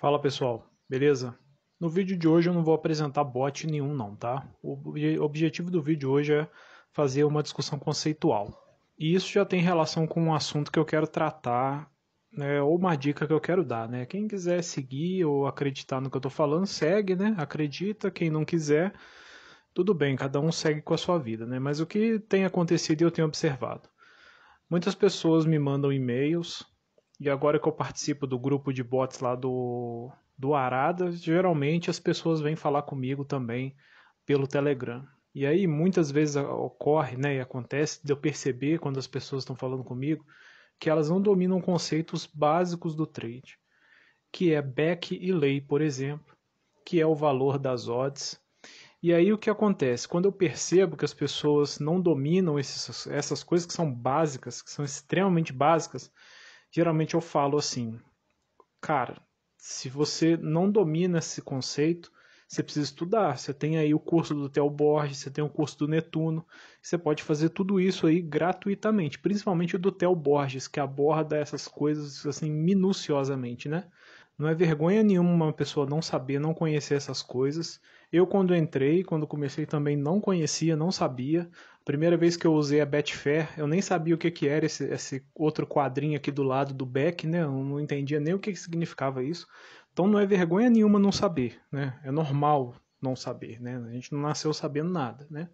Fala pessoal, beleza? No vídeo de hoje eu não vou apresentar bot nenhum não, tá? O objetivo do vídeo hoje é fazer uma discussão conceitual. E isso já tem relação com um assunto que eu quero tratar, né, ou uma dica que eu quero dar, né? Quem quiser seguir ou acreditar no que eu estou falando, segue, né? Acredita, quem não quiser, tudo bem, cada um segue com a sua vida, né? Mas o que tem acontecido e eu tenho observado? Muitas pessoas me mandam e-mails e agora que eu participo do grupo de bots lá do, do Arada, geralmente as pessoas vêm falar comigo também pelo Telegram. E aí muitas vezes ocorre, né, e acontece de eu perceber quando as pessoas estão falando comigo que elas não dominam conceitos básicos do trade, que é back e lay, por exemplo, que é o valor das odds. E aí o que acontece? Quando eu percebo que as pessoas não dominam esses, essas coisas que são básicas, que são extremamente básicas, geralmente eu falo assim, cara, se você não domina esse conceito, você precisa estudar. Você tem aí o curso do Theo Borges, você tem o curso do Netuno, você pode fazer tudo isso aí gratuitamente, principalmente o do Theo Borges, que aborda essas coisas assim minuciosamente, né? Não é vergonha nenhuma uma pessoa não saber, não conhecer essas coisas eu, quando entrei, quando comecei também, não conhecia, não sabia. primeira vez que eu usei a Betfair, eu nem sabia o que, que era esse, esse outro quadrinho aqui do lado do back, né? Eu não entendia nem o que, que significava isso. Então não é vergonha nenhuma não saber, né? É normal não saber, né? A gente não nasceu sabendo nada, né?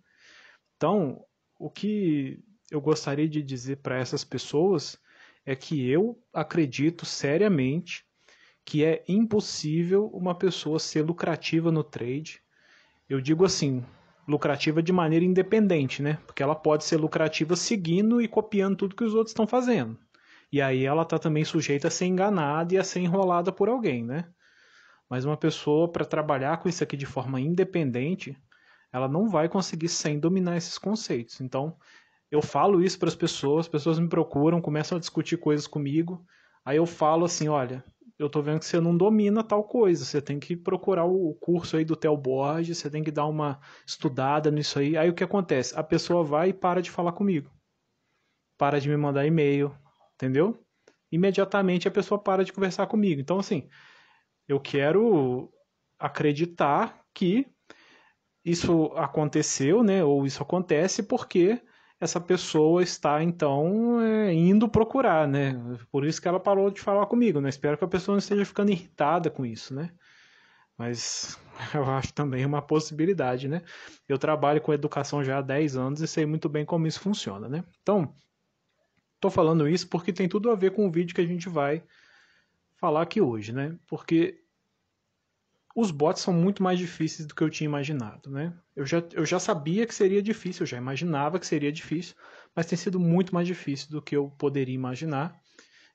Então, o que eu gostaria de dizer para essas pessoas é que eu acredito seriamente que é impossível uma pessoa ser lucrativa no trade eu digo assim, lucrativa de maneira independente, né? Porque ela pode ser lucrativa seguindo e copiando tudo que os outros estão fazendo. E aí ela está também sujeita a ser enganada e a ser enrolada por alguém, né? Mas uma pessoa para trabalhar com isso aqui de forma independente, ela não vai conseguir sem dominar esses conceitos. Então, eu falo isso para as pessoas, as pessoas me procuram, começam a discutir coisas comigo. Aí eu falo assim, olha, eu tô vendo que você não domina tal coisa, você tem que procurar o curso aí do Theo Borges, você tem que dar uma estudada nisso aí. Aí o que acontece? A pessoa vai e para de falar comigo. Para de me mandar e-mail, entendeu? Imediatamente a pessoa para de conversar comigo. Então assim, eu quero acreditar que isso aconteceu, né? Ou isso acontece porque essa pessoa está então é, indo procurar, né? Por isso que ela parou de falar comigo, né? Espero que a pessoa não esteja ficando irritada com isso, né? Mas eu acho também uma possibilidade, né? Eu trabalho com educação já há 10 anos e sei muito bem como isso funciona, né? Então, tô falando isso porque tem tudo a ver com o vídeo que a gente vai falar aqui hoje, né? Porque os bots são muito mais difíceis do que eu tinha imaginado, né? Eu já, eu já sabia que seria difícil, eu já imaginava que seria difícil, mas tem sido muito mais difícil do que eu poderia imaginar.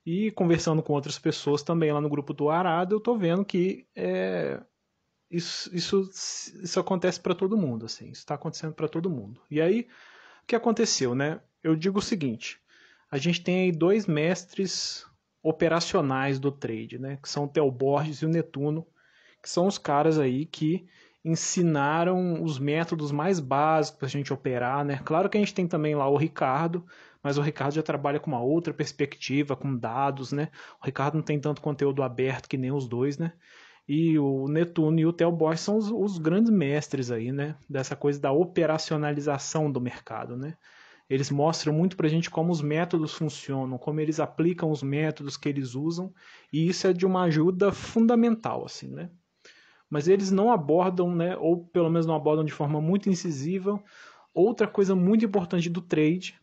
E conversando com outras pessoas também lá no grupo do Arado, eu tô vendo que é, isso, isso, isso acontece para todo mundo, assim, isso está acontecendo para todo mundo. E aí, o que aconteceu, né? Eu digo o seguinte: a gente tem aí dois mestres operacionais do trade, né? Que são o Theo Borges e o Netuno, que são os caras aí que ensinaram os métodos mais básicos para a gente operar, né? Claro que a gente tem também lá o Ricardo, mas o Ricardo já trabalha com uma outra perspectiva, com dados, né? O Ricardo não tem tanto conteúdo aberto que nem os dois, né? E o Netuno e o Theo Bosch são os, os grandes mestres aí, né? Dessa coisa da operacionalização do mercado, né? Eles mostram muito para a gente como os métodos funcionam, como eles aplicam os métodos que eles usam, e isso é de uma ajuda fundamental, assim, né? mas eles não abordam, né, ou pelo menos não abordam de forma muito incisiva, outra coisa muito importante do trade,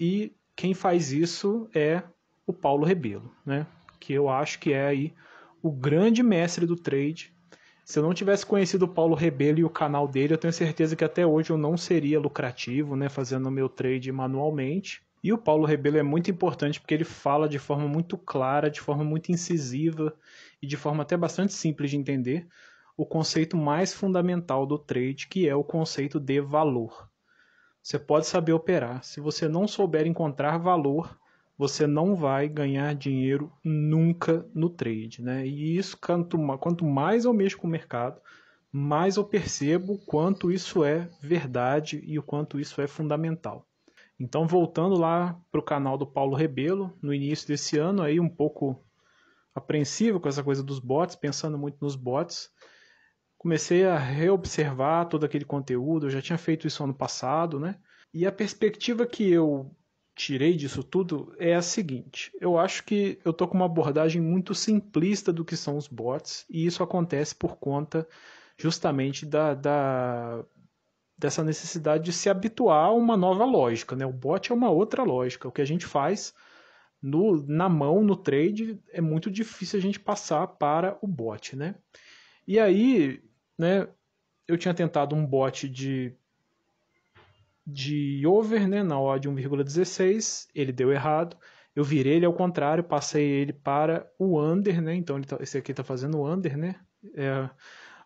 e quem faz isso é o Paulo Rebelo, né, que eu acho que é aí o grande mestre do trade. Se eu não tivesse conhecido o Paulo Rebelo e o canal dele, eu tenho certeza que até hoje eu não seria lucrativo, né, fazendo o meu trade manualmente. E o Paulo Rebelo é muito importante porque ele fala de forma muito clara, de forma muito incisiva e de forma até bastante simples de entender o conceito mais fundamental do trade, que é o conceito de valor. Você pode saber operar, se você não souber encontrar valor, você não vai ganhar dinheiro nunca no trade, né? E isso quanto, mais eu mexo com o mercado, mais eu percebo o quanto isso é verdade e o quanto isso é fundamental. Então, voltando lá para o canal do Paulo Rebelo, no início desse ano, aí um pouco apreensivo com essa coisa dos bots, pensando muito nos bots, comecei a reobservar todo aquele conteúdo, eu já tinha feito isso ano passado, né? E a perspectiva que eu tirei disso tudo é a seguinte: eu acho que eu tô com uma abordagem muito simplista do que são os bots, e isso acontece por conta justamente da, da dessa necessidade de se habituar a uma nova lógica, né? O bot é uma outra lógica. O que a gente faz no, na mão, no trade, é muito difícil a gente passar para o bot, né? E aí né, eu tinha tentado um bot de de over, né, na odd 1,16, ele deu errado. Eu virei ele ao contrário, passei ele para o under, né? Então tá, esse aqui está fazendo under, né? É,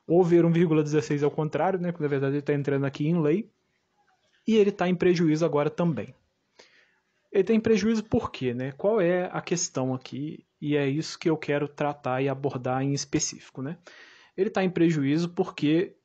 over 1,16 ao contrário, né? Porque na verdade ele está entrando aqui em lei. E ele está em prejuízo agora também. Ele tem tá em prejuízo por quê, né? Qual é a questão aqui? E é isso que eu quero tratar e abordar em específico, né? Ele está em prejuízo porque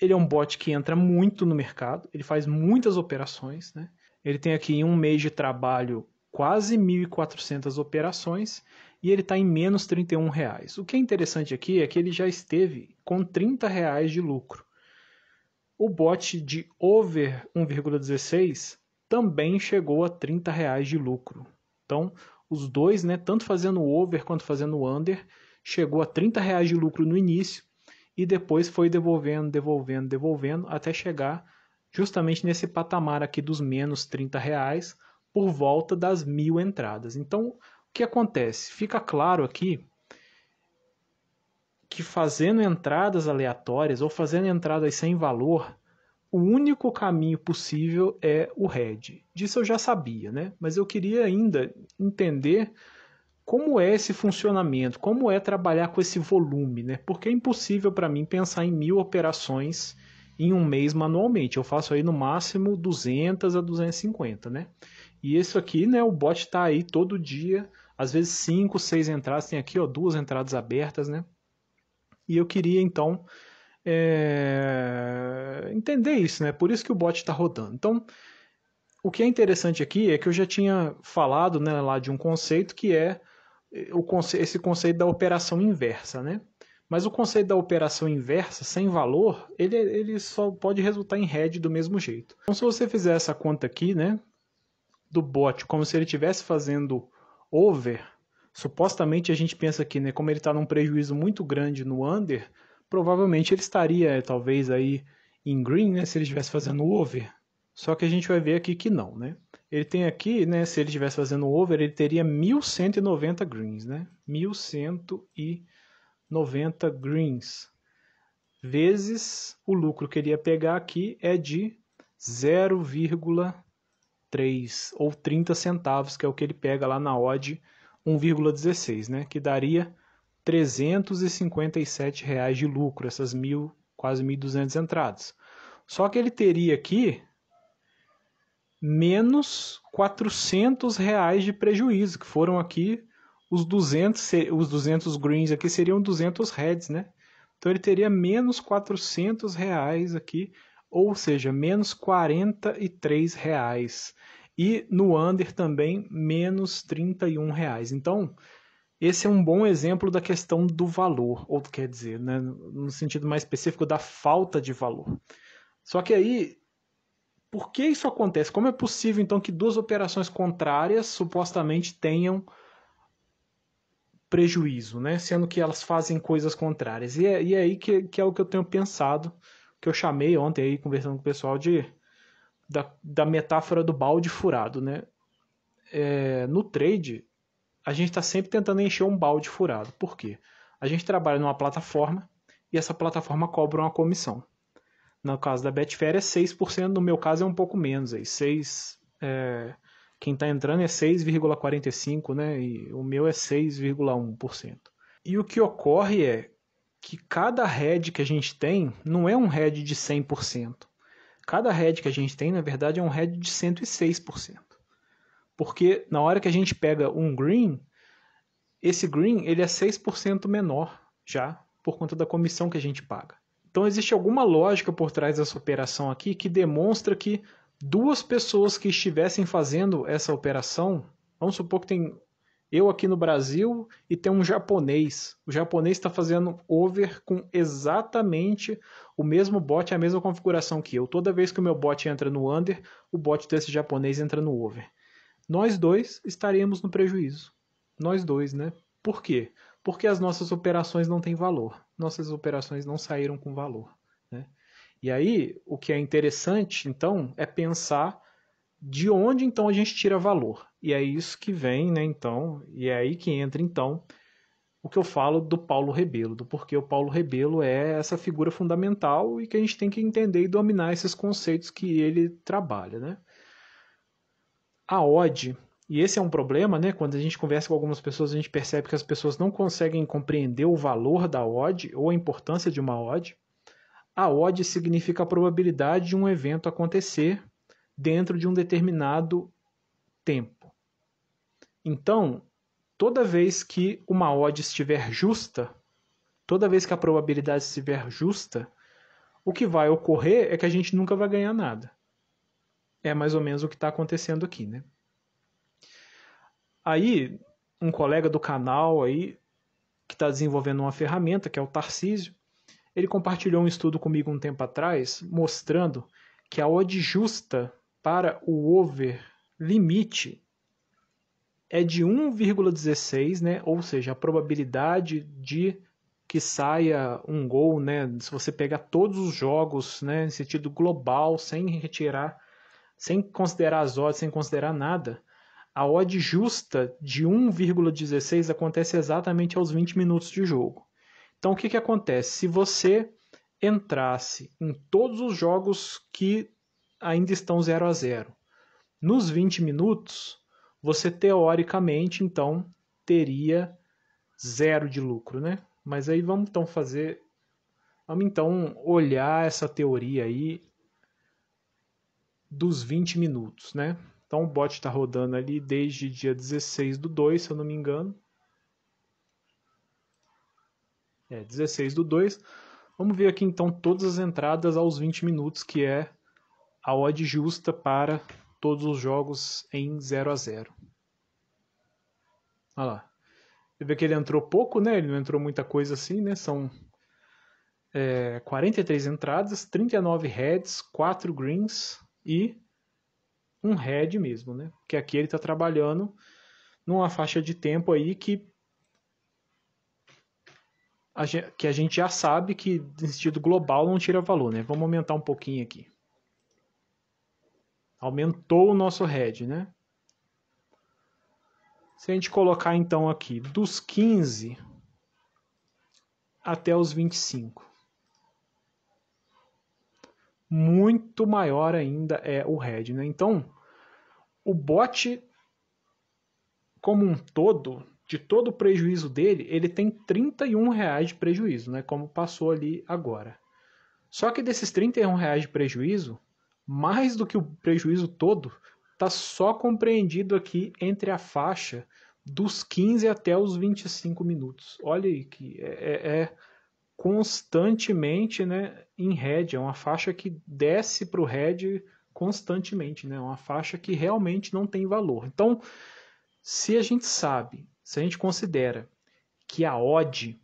ele é um bot que entra muito no mercado, ele faz muitas operações, né? Ele tem aqui em um mês de trabalho quase 1.400 operações e ele está em menos R$ 31,00. O que é interessante aqui é que ele já esteve com R$ 30,00 de lucro. O bot de over 1,16 também chegou a R$ 30,00 de lucro. Então, os dois, né, tanto fazendo over quanto fazendo under, chegou a 30 reais de lucro no início e depois foi devolvendo, devolvendo, devolvendo até chegar justamente nesse patamar aqui dos menos 30 reais por volta das mil entradas. Então, o que acontece? Fica claro aqui que fazendo entradas aleatórias ou fazendo entradas sem valor, o único caminho possível é o red. Disso eu já sabia, né? Mas eu queria ainda entender como é esse funcionamento, como é trabalhar com esse volume, né? Porque é impossível para mim pensar em mil operações em um mês manualmente. Eu faço aí no máximo 200 a 250, né? E isso aqui, né, o bot está aí todo dia, às vezes 5, 6 entradas, tem aqui ó, duas entradas abertas, né? E eu queria então é... entender isso, né? Por isso que o bot está rodando. Então, o que é interessante aqui é que eu já tinha falado né, lá de um conceito que é conce esse conceito da operação inversa, né? Mas o conceito da operação inversa, sem valor, ele, ele só pode resultar em head do mesmo jeito. Então, se você fizer essa conta aqui, né? Do bot, como se ele estivesse fazendo over, supostamente a gente pensa aqui, né? Como ele está num prejuízo muito grande no under, provavelmente ele estaria, talvez, aí em green, né? Se ele estivesse fazendo over. Só que a gente vai ver aqui que não, né? Ele tem aqui, né, se ele estivesse fazendo over, ele teria 1190 greens, né? 1190 greens vezes o lucro que ele ia pegar aqui é de 0,3 ou 30 centavos, que é o que ele pega lá na odd 1,16, né? Que daria 357 reais de lucro, essas mil, quase 1.200 entradas. Só que ele teria aqui menos 400 reais de prejuízo, que foram aqui os 200, os 200 greens aqui seriam 200 reds, né? Então ele teria menos 400 reais aqui, ou seja, menos 43 reais. E no under também, menos 31 reais. Então, esse é um bom exemplo da questão do valor, ou quer dizer, né, no sentido mais específico da falta de valor. Só que aí por que isso acontece? Como é possível, então, que duas operações contrárias supostamente tenham prejuízo, né? sendo que elas fazem coisas contrárias? E é, e é aí que, que, é o que eu tenho pensado, que eu chamei ontem, aí, conversando com o pessoal, de da, da metáfora do balde furado. Né? É, no trade, a gente está sempre tentando encher um balde furado. Por quê? A gente trabalha numa plataforma e essa plataforma cobra uma comissão. No caso da Betfair é 6%, no meu caso é um pouco menos. Aí, 6, é, quem está entrando é 6,45%, né? E o meu é 6,1%. E o que ocorre é que cada head que a gente tem não é um head de 100%. Cada head que a gente tem, na verdade, é um head de 106%. Porque na hora que a gente pega um green, esse green ele é 6% menor já por conta da comissão que a gente paga. Então existe alguma lógica por trás dessa operação aqui que demonstra que duas pessoas que estivessem fazendo essa operação, vamos supor que tem eu aqui no Brasil e tem um japonês. O japonês está fazendo over com exatamente o mesmo bot, a mesma configuração que eu. Toda vez que o meu bot entra no under, o bot desse japonês entra no over. Nós dois estaremos no prejuízo. Nós dois, né? Por quê? Porque as nossas operações não têm valor nossas operações não saíram com valor. Né? E aí, o que é interessante, então, é pensar de onde então a gente tira valor. E é isso que vem, né, então, e é aí que entra então o que eu falo do Paulo Rebelo, do porquê o Paulo Rebelo é essa figura fundamental e que a gente tem que entender e dominar esses conceitos que ele trabalha, né? A ode e esse é um problema, né? Quando a gente conversa com algumas pessoas, a gente percebe que as pessoas não conseguem compreender o valor da odd ou a importância de uma odd. A odd significa a probabilidade de um evento acontecer dentro de um determinado tempo. Então, toda vez que uma odd estiver justa, toda vez que a probabilidade estiver justa, o que vai ocorrer é que a gente nunca vai ganhar nada. É mais ou menos o que está acontecendo aqui, né? Aí, um colega do canal aí, que está desenvolvendo uma ferramenta, que é o Tarcísio, ele compartilhou um estudo comigo um tempo atrás, mostrando que a odd justa para o over limite é de 1,16, né? Ou seja, a probabilidade de que saia um gol, né? Se você pegar todos os jogos, né, em sentido global, sem retirar, sem considerar as odds, sem considerar nada, a odd justa de 1,16 acontece exatamente aos 20 minutos de jogo. Então o que, que acontece? Se você entrasse em todos os jogos que ainda estão 0 a 0 nos 20 minutos, você teoricamente então teria zero de lucro, né? Mas aí vamos então fazer vamos então olhar essa teoria aí dos 20 minutos, né? Então o bot está rodando ali desde dia 16 do 2, se eu não me engano. É, 16 do 2. Vamos ver aqui então todas as entradas aos 20 minutos, que é a odd justa para todos os jogos em 0 a 0 Olha lá. Você vê que ele entrou pouco, né? Ele não entrou muita coisa assim, né? São é, 43 entradas, 39 reds, 4 greens e um head mesmo, né? Porque aqui ele está trabalhando numa faixa de tempo aí que a gente, que a gente já sabe que no sentido global não tira valor, né? Vamos aumentar um pouquinho aqui. Aumentou o nosso head, né? Se a gente colocar então aqui dos 15 até os 25 muito maior ainda é o red, Né? Então, o bot como um todo, de todo o prejuízo dele, ele tem R$ reais de prejuízo, né? como passou ali agora. Só que desses 31 reais de prejuízo, mais do que o prejuízo todo, está só compreendido aqui entre a faixa dos 15 até os 25 minutos. Olha aí que é, é, é constantemente né, em red é uma faixa que desce para o red constantemente, né, é uma faixa que realmente não tem valor. Então, se a gente sabe, se a gente considera que a odd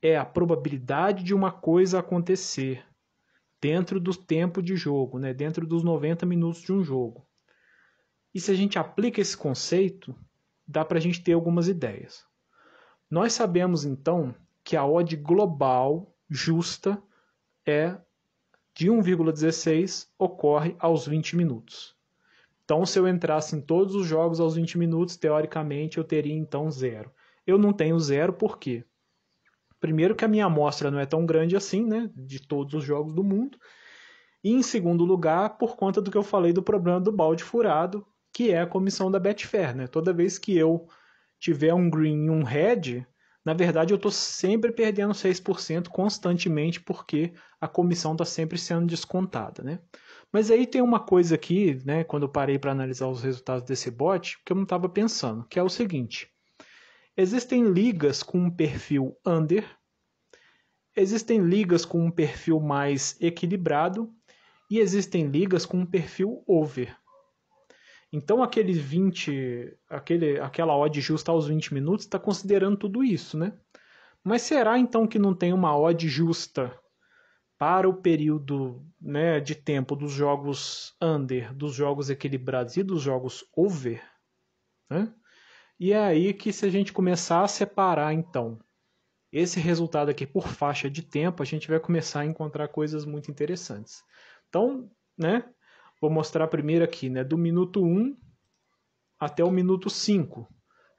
é a probabilidade de uma coisa acontecer dentro do tempo de jogo, né, dentro dos 90 minutos de um jogo. E se a gente aplica esse conceito, dá para a gente ter algumas ideias. Nós sabemos então que a odd global justa é de 1,16 ocorre aos 20 minutos. Então, se eu entrasse em todos os jogos aos 20 minutos, teoricamente eu teria então zero. Eu não tenho zero por quê? Primeiro que a minha amostra não é tão grande assim, né, de todos os jogos do mundo. E em segundo lugar, por conta do que eu falei do problema do balde furado, que é a comissão da Betfair, né? Toda vez que eu tiver um green e um red, na verdade, eu estou sempre perdendo 6% constantemente porque a comissão está sempre sendo descontada. Né? Mas aí tem uma coisa aqui, né, quando eu parei para analisar os resultados desse bot, que eu não estava pensando, que é o seguinte. Existem ligas com um perfil under, existem ligas com um perfil mais equilibrado e existem ligas com um perfil over. Então aqueles 20, aquele, aquela odd justa aos 20 minutos está considerando tudo isso, né? Mas será então que não tem uma odd justa para o período né, de tempo dos jogos under, dos jogos equilibrados e dos jogos over? Né? E é aí que se a gente começar a separar então esse resultado aqui por faixa de tempo, a gente vai começar a encontrar coisas muito interessantes. Então, né, Vou mostrar primeiro aqui, né? Do minuto 1 até o minuto 5.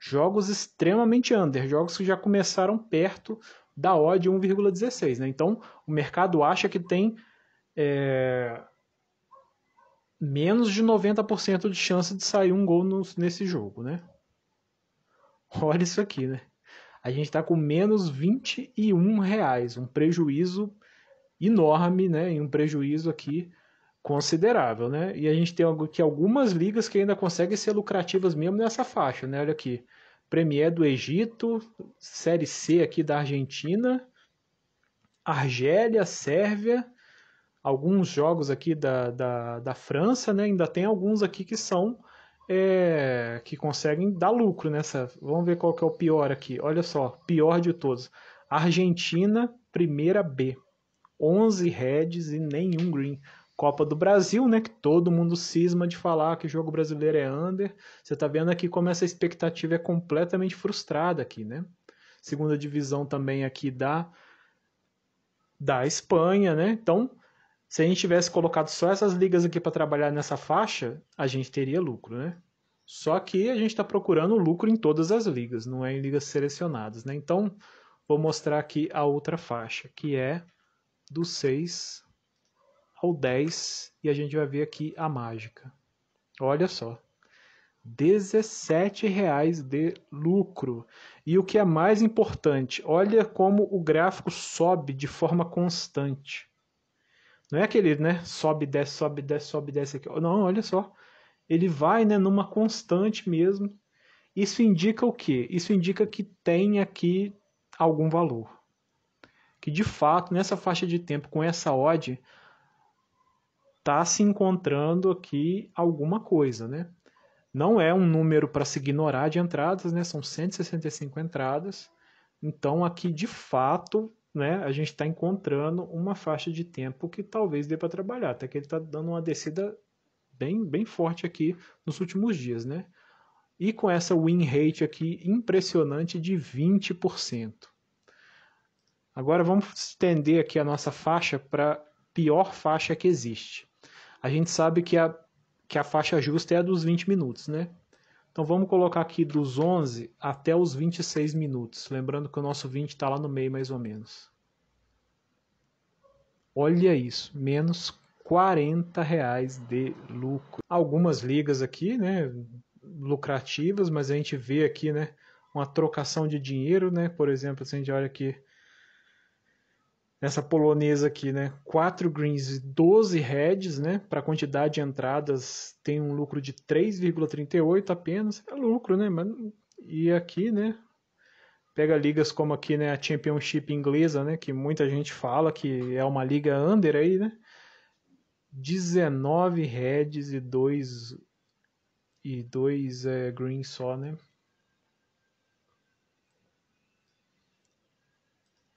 Jogos extremamente under, jogos que já começaram perto da odd 1,16, né? Então, o mercado acha que tem é, menos de 90% de chance de sair um gol no, nesse jogo, né? Olha isso aqui, né? A gente está com menos 21 reais, um prejuízo enorme, né? E um prejuízo aqui considerável, né? E a gente tem que algumas ligas que ainda conseguem ser lucrativas mesmo nessa faixa, né? Olha aqui, Premier do Egito, Série C aqui da Argentina, Argélia, Sérvia, alguns jogos aqui da, da, da França, né? Ainda tem alguns aqui que são é, que conseguem dar lucro nessa. Vamos ver qual que é o pior aqui. Olha só, pior de todos. Argentina, primeira B. 11 reds e nenhum green. Copa do Brasil, né? Que todo mundo cisma de falar que o jogo brasileiro é under. Você tá vendo aqui como essa expectativa é completamente frustrada aqui, né? Segunda divisão também aqui da da Espanha, né? Então, se a gente tivesse colocado só essas ligas aqui para trabalhar nessa faixa, a gente teria lucro, né? Só que a gente está procurando lucro em todas as ligas, não é em ligas selecionadas, né? Então, vou mostrar aqui a outra faixa, que é do 6 ao 10 e a gente vai ver aqui a mágica. Olha só. reais de lucro. E o que é mais importante, olha como o gráfico sobe de forma constante. Não é aquele, né? Sobe, desce, sobe, desce, sobe, desce aqui. Não, olha só. Ele vai, né, numa constante mesmo. Isso indica o quê? Isso indica que tem aqui algum valor. Que de fato, nessa faixa de tempo, com essa odd, está se encontrando aqui alguma coisa, né? Não é um número para se ignorar de entradas, né? São 165 entradas. Então aqui de fato, né, a gente está encontrando uma faixa de tempo que talvez dê para trabalhar, até que ele está dando uma descida bem, bem forte aqui nos últimos dias, né? E com essa win rate aqui impressionante de 20%. Agora vamos estender aqui a nossa faixa para pior faixa que existe a gente sabe que a, que a faixa justa é a dos 20 minutos, né? Então vamos colocar aqui dos 11 até os 26 minutos, lembrando que o nosso 20 está lá no meio mais ou menos. Olha isso, menos 40 reais de lucro. Algumas ligas aqui, né, lucrativas, mas a gente vê aqui, né, uma trocação de dinheiro, né? Por exemplo, se a gente olha aqui nessa polonesa aqui, né? 4 greens e 12 reds, né? Para a quantidade de entradas tem um lucro de 3,38 apenas. É lucro, né? E aqui, né? Pega ligas como aqui, né? A Championship inglesa, né? Que muita gente fala que é uma liga under aí, né? 19 reds e 2 e 2 é, greens só, né?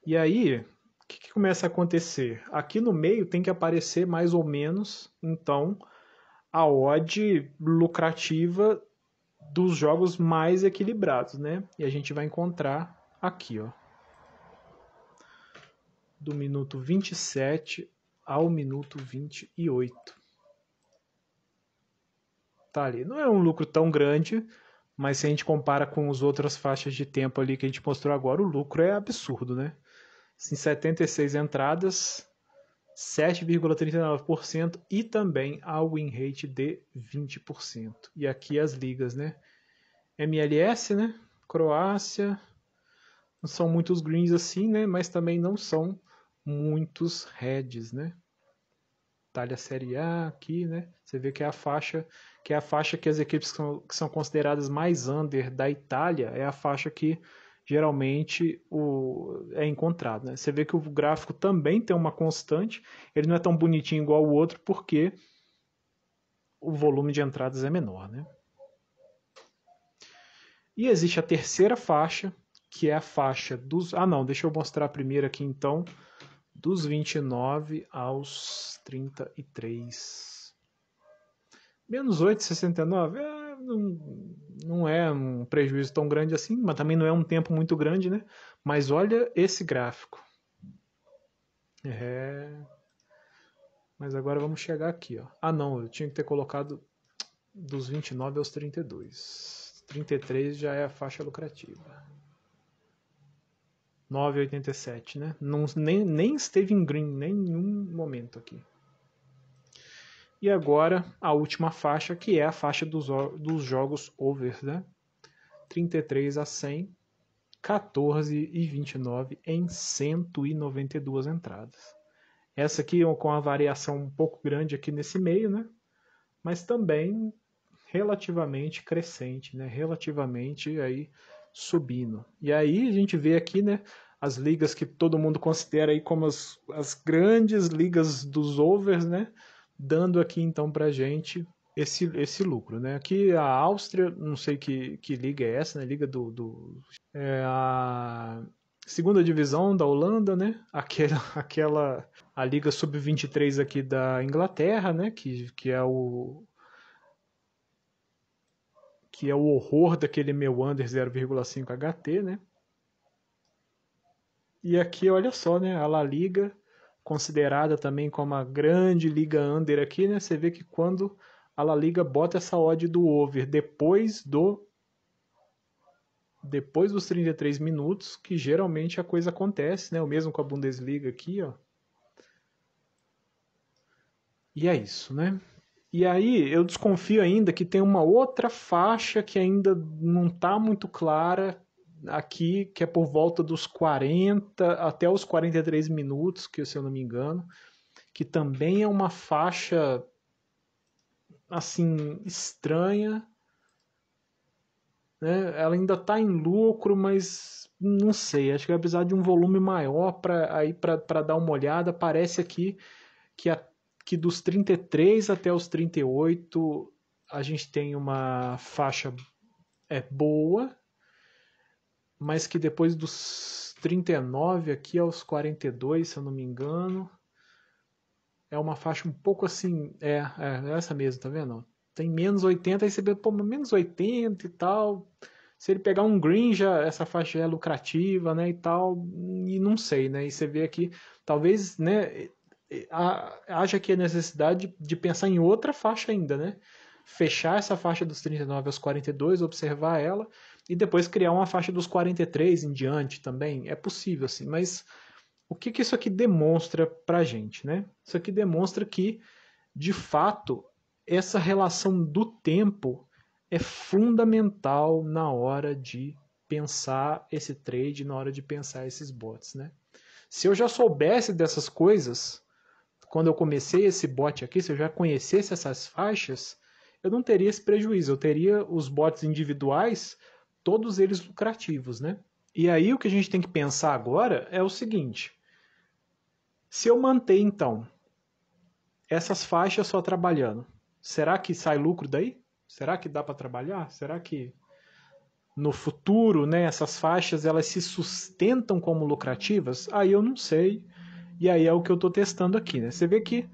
E aí, que, que começa a acontecer? Aqui no meio tem que aparecer mais ou menos, então, a odd lucrativa dos jogos mais equilibrados, né? E a gente vai encontrar aqui, ó. Do minuto 27 ao minuto 28. Tá ali. Não é um lucro tão grande, mas se a gente compara com as outras faixas de tempo ali que a gente mostrou agora, o lucro é absurdo, né? em 76 entradas, 7,39% e também a win rate de 20%. E aqui as ligas, né? MLS, né? Croácia, não são muitos greens assim, né? Mas também não são muitos reds, né? Itália Série A aqui, né? Você vê que é a faixa que é a faixa que as equipes que são, que são consideradas mais under da Itália é a faixa que geralmente o, é encontrado. Né? Você vê que o gráfico também tem uma constante, ele não é tão bonitinho igual o outro porque o volume de entradas é menor. Né? E existe a terceira faixa, que é a faixa dos. Ah, não, deixa eu mostrar a primeira aqui então, dos 29 aos 33. Menos 8,69 é, não, não é um prejuízo tão grande assim, mas também não é um tempo muito grande, né? Mas olha esse gráfico. É. Mas agora vamos chegar aqui, ó. Ah, não, eu tinha que ter colocado dos 29 aos 32. 33 já é a faixa lucrativa. 9,87, né? Não, nem, nem esteve em green nenhum momento aqui. E agora a última faixa, que é a faixa dos, dos jogos over né? 33 a 100, 14 e 29 em 192 entradas. Essa aqui é com a variação um pouco grande aqui nesse meio, né? Mas também relativamente crescente, né? Relativamente aí subindo. E aí a gente vê aqui, né, as ligas que todo mundo considera aí como as, as grandes ligas dos overs, né? dando aqui então para gente esse, esse lucro, né? Aqui a Áustria, não sei que, que liga é essa, né? Liga do, do é a segunda divisão da Holanda, né? Aquela, aquela a liga sub-23 aqui da Inglaterra, né? Que, que é o que é o horror daquele meu under 0,5 HT, né? E aqui, olha só, né? A La Liga considerada também como a grande liga under aqui, né? Você vê que quando a La Liga bota essa odd do over depois do depois dos 33 minutos, que geralmente a coisa acontece, né? O mesmo com a Bundesliga aqui, ó. E é isso, né? E aí eu desconfio ainda que tem uma outra faixa que ainda não está muito clara, aqui, que é por volta dos 40 até os 43 minutos, que se eu não me engano, que também é uma faixa assim estranha. Né? Ela ainda está em lucro, mas não sei, acho que vai precisar de um volume maior para aí para dar uma olhada. Parece aqui que a, que dos 33 até os 38 a gente tem uma faixa é boa, mas que depois dos 39 aqui aos 42, se eu não me engano, é uma faixa um pouco assim, é, é, é essa mesmo, tá vendo? Tem menos 80, aí você vê, pô, menos 80 e tal. Se ele pegar um green, já, essa faixa já é lucrativa, né, e tal, e não sei, né, e você vê aqui, talvez, né, haja aqui a necessidade de pensar em outra faixa ainda, né, fechar essa faixa dos 39 aos 42, observar ela, e depois criar uma faixa dos 43 em diante também. É possível, assim, mas o que, que isso aqui demonstra para a gente? Né? Isso aqui demonstra que, de fato, essa relação do tempo é fundamental na hora de pensar esse trade, na hora de pensar esses bots. Né? Se eu já soubesse dessas coisas, quando eu comecei esse bot aqui, se eu já conhecesse essas faixas, eu não teria esse prejuízo. Eu teria os bots individuais todos eles lucrativos, né? E aí o que a gente tem que pensar agora é o seguinte: se eu manter então essas faixas só trabalhando, será que sai lucro daí? Será que dá para trabalhar? Será que no futuro, né, essas faixas elas se sustentam como lucrativas? Aí eu não sei. E aí é o que eu estou testando aqui, né? Você vê que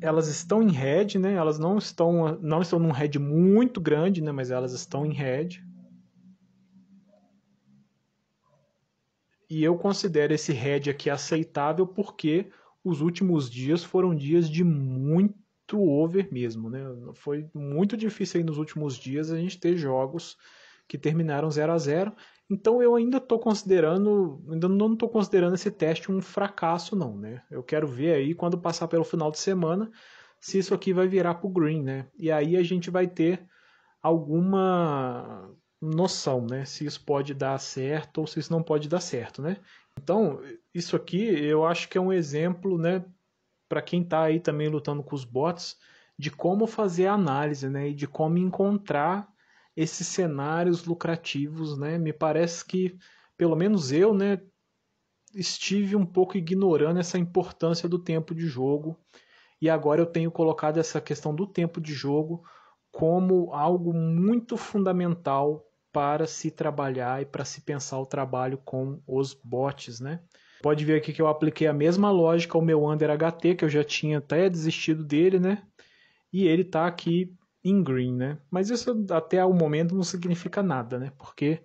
elas estão em red, né? Elas não estão não estão num red muito grande, né? Mas elas estão em red. E eu considero esse red aqui aceitável porque os últimos dias foram dias de muito over mesmo, né? Foi muito difícil aí nos últimos dias a gente ter jogos que terminaram 0 a 0 então eu ainda estou considerando, ainda não estou considerando esse teste um fracasso não, né? Eu quero ver aí quando passar pelo final de semana se isso aqui vai virar para o green, né? E aí a gente vai ter alguma noção, né? Se isso pode dar certo ou se isso não pode dar certo, né? Então isso aqui eu acho que é um exemplo, né? Para quem está aí também lutando com os bots, de como fazer a análise, né? E de como encontrar esses cenários lucrativos, né? Me parece que, pelo menos eu, né, estive um pouco ignorando essa importância do tempo de jogo. E agora eu tenho colocado essa questão do tempo de jogo como algo muito fundamental para se trabalhar e para se pensar o trabalho com os bots, né? Pode ver aqui que eu apliquei a mesma lógica ao meu under HT, que eu já tinha até desistido dele, né? E ele está aqui em green, né? Mas isso até o momento não significa nada, né? Porque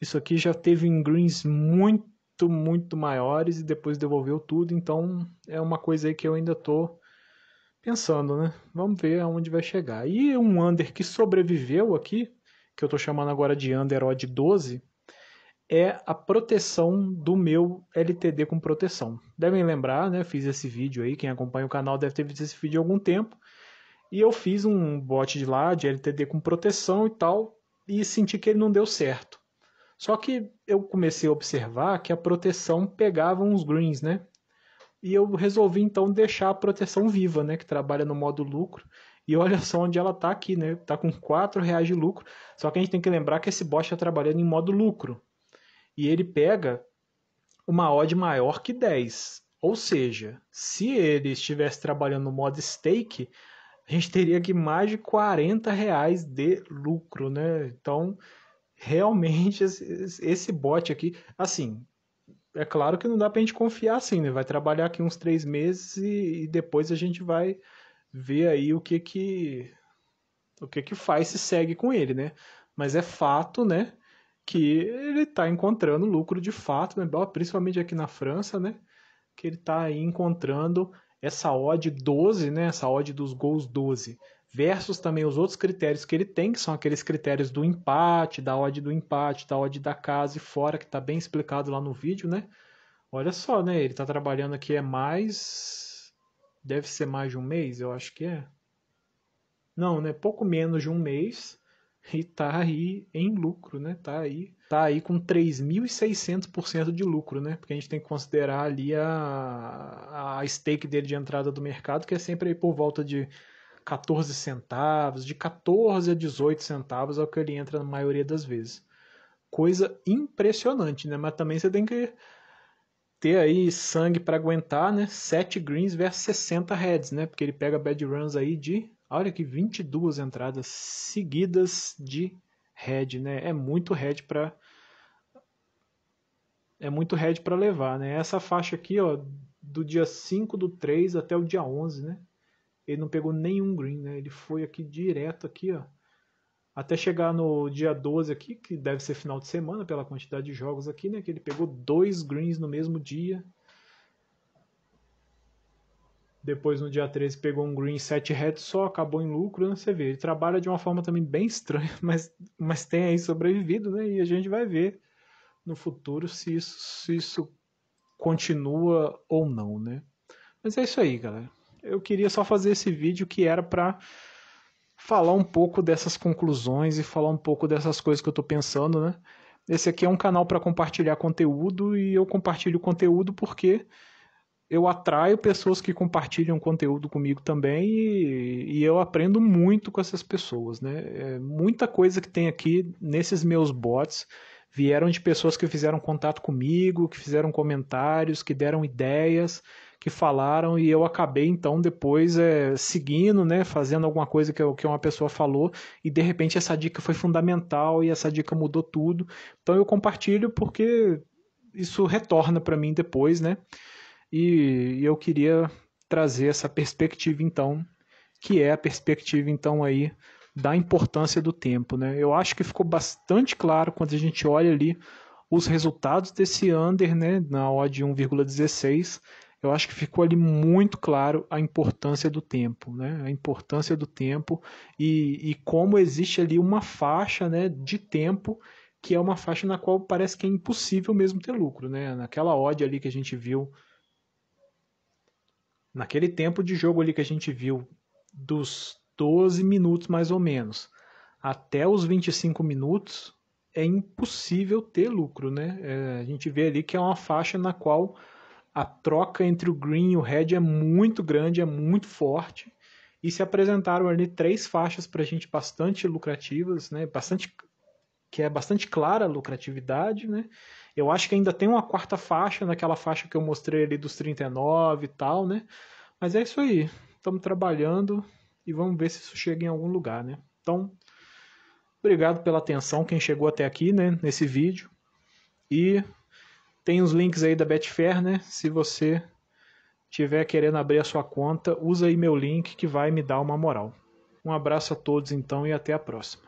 isso aqui já teve in greens muito, muito maiores e depois devolveu tudo, então é uma coisa aí que eu ainda tô pensando, né? Vamos ver aonde vai chegar. E um under que sobreviveu aqui, que eu tô chamando agora de under odd 12, é a proteção do meu LTD com proteção. Devem lembrar, né? Fiz esse vídeo aí, quem acompanha o canal deve ter visto esse vídeo há algum tempo e eu fiz um bot de lá, de LTD com proteção e tal, e senti que ele não deu certo. Só que eu comecei a observar que a proteção pegava uns greens, né? E eu resolvi então deixar a proteção viva, né? Que trabalha no modo lucro. E olha só onde ela tá aqui, né? tá com R$ reais de lucro. Só que a gente tem que lembrar que esse bot está trabalhando em modo lucro. E ele pega uma odd maior que 10. Ou seja, se ele estivesse trabalhando no modo stake, a gente teria aqui mais de 40 reais de lucro, né? Então, realmente, esse, bote aqui, assim, é claro que não dá para a gente confiar assim, né? Vai trabalhar aqui uns três meses e, depois a gente vai ver aí o que que o que que faz se segue com ele, né? Mas é fato, né? Que ele está encontrando lucro de fato, né? principalmente aqui na França, né? Que ele está encontrando essa odd 12, né, essa odd dos gols 12, versus também os outros critérios que ele tem, que são aqueles critérios do empate, da odd do empate, da odd da casa e fora, que está bem explicado lá no vídeo, né? Olha só, né? Ele está trabalhando aqui é mais... Deve ser mais de um mês, eu acho que é. Não, né? Pouco menos de um mês e tá aí em lucro, né? Tá aí, tá aí com 3.600% de lucro, né? Porque a gente tem que considerar ali a, a stake dele de entrada do mercado, que é sempre aí por volta de 14 centavos, de 14 a 18 centavos é o que ele entra na maioria das vezes. Coisa impressionante, né? Mas também você tem que ter aí sangue para aguentar, né? 7 greens versus 60 reds, né? Porque ele pega bad runs aí de, olha que 22 entradas seguidas de red, né? É muito red para é muito red para levar, né? Essa faixa aqui, ó, do dia 5 do 3 até o dia 11, né? Ele não pegou nenhum green, né? Ele foi aqui direto aqui, ó. Até chegar no dia 12 aqui, que deve ser final de semana, pela quantidade de jogos aqui, né? Que ele pegou dois greens no mesmo dia. Depois, no dia 13, pegou um green sete reds só, acabou em lucro, né? Você vê, ele trabalha de uma forma também bem estranha, mas, mas tem aí sobrevivido, né? E a gente vai ver no futuro se isso, se isso continua ou não, né? Mas é isso aí, galera. Eu queria só fazer esse vídeo que era para falar um pouco dessas conclusões e falar um pouco dessas coisas que eu estou pensando, né? Esse aqui é um canal para compartilhar conteúdo e eu compartilho conteúdo porque eu atraio pessoas que compartilham conteúdo comigo também e, e eu aprendo muito com essas pessoas, né? É, muita coisa que tem aqui nesses meus bots vieram de pessoas que fizeram contato comigo, que fizeram comentários, que deram ideias que falaram e eu acabei então depois é, seguindo, né, fazendo alguma coisa que, que uma pessoa falou e de repente essa dica foi fundamental e essa dica mudou tudo. Então eu compartilho porque isso retorna para mim depois, né? E, e eu queria trazer essa perspectiva então, que é a perspectiva então aí da importância do tempo, né? Eu acho que ficou bastante claro quando a gente olha ali os resultados desse under, né, na odd 1,16, eu acho que ficou ali muito claro a importância do tempo, né? A importância do tempo e, e como existe ali uma faixa né, de tempo que é uma faixa na qual parece que é impossível mesmo ter lucro, né? Naquela odd ali que a gente viu, naquele tempo de jogo ali que a gente viu, dos 12 minutos mais ou menos até os 25 minutos, é impossível ter lucro, né? É, a gente vê ali que é uma faixa na qual a troca entre o green e o red é muito grande, é muito forte. E se apresentaram ali três faixas para a gente bastante lucrativas, né? Bastante que é bastante clara a lucratividade, né? Eu acho que ainda tem uma quarta faixa naquela faixa que eu mostrei ali dos 39 e tal, né? Mas é isso aí. Estamos trabalhando e vamos ver se isso chega em algum lugar, né? Então, obrigado pela atenção quem chegou até aqui, né, nesse vídeo. E tem os links aí da Betfair, né? Se você tiver querendo abrir a sua conta, usa aí meu link que vai me dar uma moral. Um abraço a todos então e até a próxima.